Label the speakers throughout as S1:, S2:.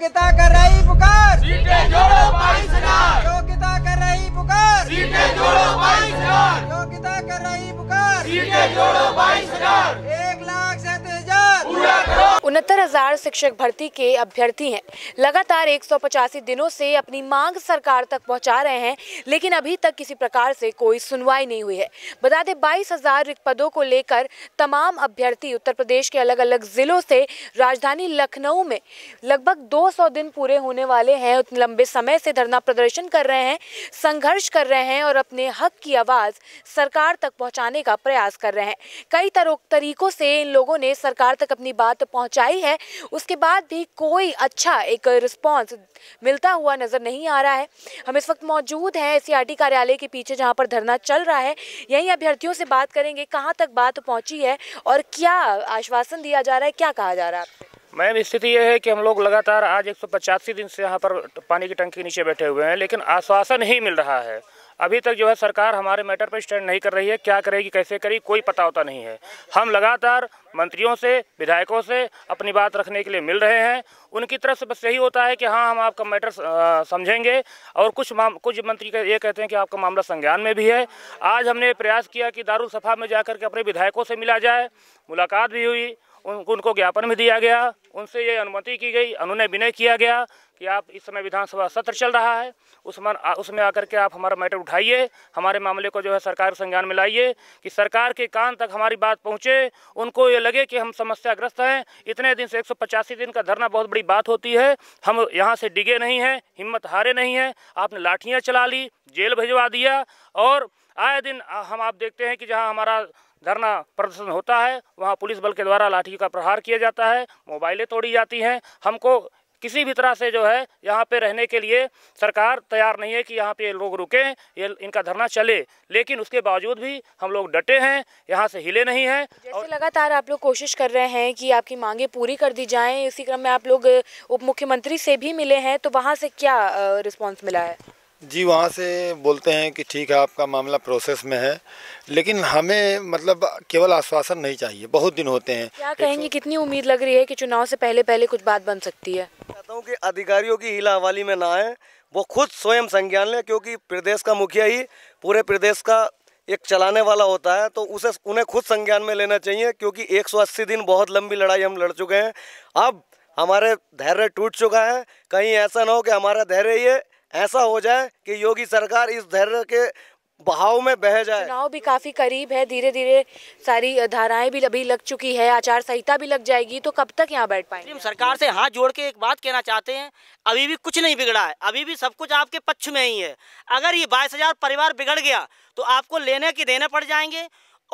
S1: योग्यता कर रही पुकार सीटें योग्यता कर रही पुकार योग्यता कर रही पुकार
S2: उनहत्तर हजार शिक्षक भर्ती के अभ्यर्थी हैं लगातार एक दिनों से अपनी मांग सरकार तक पहुंचा रहे हैं लेकिन अभी तक किसी प्रकार से कोई सुनवाई नहीं हुई है बता दें बाईस हजार रिक्त पदों को लेकर तमाम अभ्यर्थी उत्तर प्रदेश के अलग अलग जिलों से राजधानी लखनऊ में लगभग 200 दिन पूरे होने वाले हैं उतने लंबे समय से धरना प्रदर्शन कर रहे हैं संघर्ष कर रहे हैं और अपने हक की आवाज सरकार तक पहुँचाने का प्रयास कर रहे हैं कई तरीकों से इन लोगों ने सरकार तक अपनी बात पहुंचाई लगाई है उसके बाद भी कोई अच्छा एक रिस्पॉन्स मिलता हुआ नज़र नहीं आ रहा है हम इस वक्त मौजूद हैं एस कार्यालय के पीछे जहाँ पर धरना चल रहा है यहीं अभ्यर्थियों से बात करेंगे कहाँ तक बात पहुँची है और क्या आश्वासन दिया जा रहा है क्या कहा जा रहा है
S3: मैम स्थिति यह है कि हम लोग लगातार आज एक दिन से यहाँ पर पानी की टंकी नीचे बैठे हुए हैं लेकिन आश्वासन ही मिल रहा है अभी तक जो है सरकार हमारे मैटर पर स्टैंड नहीं कर रही है क्या करेगी कैसे करेगी कोई पता होता नहीं है हम लगातार मंत्रियों से विधायकों से अपनी बात रखने के लिए मिल रहे हैं उनकी तरफ से बस यही होता है कि हाँ हम आपका मैटर समझेंगे और कुछ कुछ मंत्री ये कहते हैं कि आपका मामला संज्ञान में भी है आज हमने प्रयास किया कि दारुल सफा में जाकर के अपने विधायकों से मिला जाए मुलाकात भी हुई उनको ज्ञापन भी दिया गया उनसे ये अनुमति की गई उन्होंने विनय किया गया कि आप इस समय विधानसभा सत्र चल रहा है उसमें उसमें आकर के आप हमारा मैटर उठाइए हमारे मामले को जो है सरकार संज्ञान में लाइए कि सरकार के कान तक हमारी बात पहुंचे उनको ये लगे कि हम समस्याग्रस्त हैं इतने दिन से एक दिन का धरना बहुत बड़ी बात होती है हम यहाँ से डिगे नहीं हैं हिम्मत हारे नहीं हैं आपने लाठियाँ चला ली जेल भिजवा दिया और आए दिन हम आप देखते हैं कि जहाँ हमारा धरना प्रदर्शन होता है वहाँ पुलिस बल के द्वारा लाठी का प्रहार किया जाता है मोबाइलें तोड़ी जाती हैं हमको किसी भी तरह से जो है यहाँ पे रहने के लिए सरकार तैयार नहीं है कि यहाँ पे लोग रुकें ये इनका धरना चले लेकिन उसके बावजूद भी हम लोग डटे हैं यहाँ से हिले नहीं हैं
S2: और... लगातार आप लोग कोशिश कर रहे हैं कि आपकी मांगे पूरी कर दी जाएं इसी क्रम में आप लोग उप मुख्यमंत्री से भी मिले हैं तो वहाँ से क्या रिस्पॉन्स मिला है
S3: जी वहाँ से बोलते हैं कि ठीक है आपका मामला प्रोसेस में है लेकिन हमें मतलब केवल आश्वासन नहीं चाहिए बहुत दिन होते हैं क्या कहेंगे
S2: कितनी उम्मीद लग रही है कि चुनाव से पहले पहले कुछ बात बन सकती है
S3: चाहता हूँ कि अधिकारियों की हिला हवाली में ना आए वो खुद स्वयं संज्ञान लें क्योंकि प्रदेश का मुखिया ही पूरे प्रदेश का एक चलाने वाला होता है तो उसे उन्हें खुद संज्ञान में लेना चाहिए क्योंकि एक दिन बहुत लंबी लड़ाई हम लड़ चुके हैं अब हमारे धैर्य टूट चुका है कहीं ऐसा ना हो कि हमारा धैर्य ये ऐसा हो जाए कि योगी सरकार इस धैर्य के बहाव में बह
S2: जाए चुनाव भी काफी करीब है धीरे धीरे सारी धाराएं भी अभी लग चुकी है आचार संहिता भी लग जाएगी तो कब तक यहाँ बैठ पाएंगे
S1: सरकार से हाथ जोड़ के एक बात कहना चाहते हैं अभी भी कुछ नहीं बिगड़ा है अभी भी सब कुछ आपके पक्ष में ही है अगर ये बाईस हजार परिवार बिगड़ गया तो आपको लेने के देने पड़ जाएंगे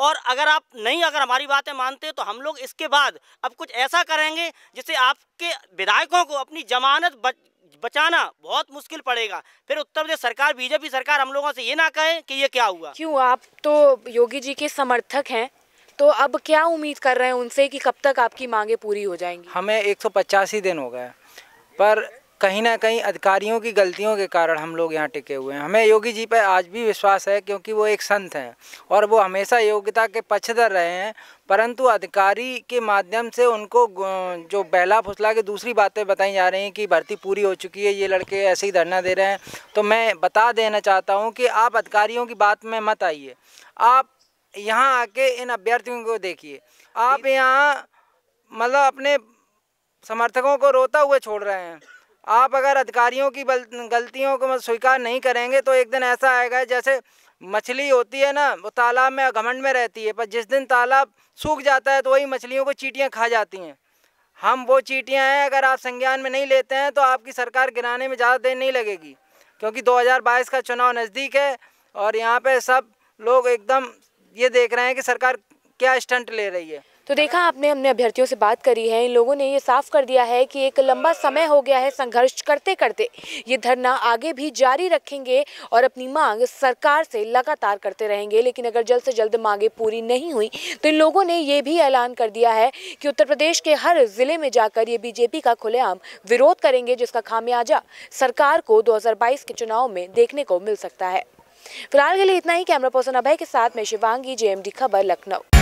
S1: और अगर आप नहीं अगर हमारी बातें मानते तो हम लोग इसके बाद अब कुछ ऐसा करेंगे जिससे आपके विधायकों को अपनी जमानत बचाना बहुत मुश्किल पड़ेगा फिर उत्तर प्रदेश सरकार बीजेपी सरकार हम लोगों से ये ना कहे कि ये क्या हुआ क्यों
S2: आप तो योगी जी के समर्थक हैं तो अब क्या उम्मीद कर रहे हैं उनसे कि कब तक आपकी मांगे पूरी हो जाएंगी
S1: हमें एक सौ पचासी दिन हो गए पर कहीं ना कहीं अधिकारियों की गलतियों के कारण हम लोग यहाँ टिके हुए हैं हमें योगी जी पर आज भी विश्वास है क्योंकि वो एक संत हैं और वो हमेशा योग्यता के पक्षधर रहे हैं परंतु अधिकारी के माध्यम से उनको जो बहला फुसला के दूसरी बातें बताई जा रही हैं कि भर्ती पूरी हो चुकी है ये लड़के ऐसे ही धरना दे रहे हैं तो मैं बता देना चाहता हूँ कि आप अधिकारियों की बात में मत आइए आप यहाँ आके इन अभ्यर्थियों को देखिए आप यहाँ मतलब अपने समर्थकों को रोता हुए छोड़ रहे हैं आप अगर अधिकारियों की गलतियों को स्वीकार नहीं करेंगे तो एक दिन ऐसा आएगा जैसे मछली होती है ना वो तालाब में घमंड में रहती है पर जिस दिन तालाब सूख जाता है तो वही मछलियों को चीटियाँ खा जाती हैं हम वो चीटियाँ हैं अगर आप संज्ञान में नहीं लेते हैं तो आपकी सरकार गिराने में ज़्यादा देर नहीं लगेगी क्योंकि 2022 का चुनाव नज़दीक है और यहाँ पे सब लोग एकदम ये देख रहे हैं कि सरकार क्या स्टंट ले रही है
S2: तो देखा आपने हमने अभ्यर्थियों से बात करी है इन लोगों ने ये साफ कर दिया है कि एक लंबा समय हो गया है संघर्ष करते करते ये धरना आगे भी जारी रखेंगे और अपनी मांग सरकार से लगातार करते रहेंगे लेकिन अगर जल्द से जल्द मांगे पूरी नहीं हुई तो इन लोगों ने ये भी ऐलान कर दिया है कि उत्तर प्रदेश के हर जिले में जाकर ये बीजेपी का खुलेआम विरोध करेंगे जिसका खामियाजा सरकार को दो के चुनाव में देखने को मिल सकता है फिलहाल के लिए इतना ही कैमरा पर्सन अभय के साथ में शिवांगी जे खबर लखनऊ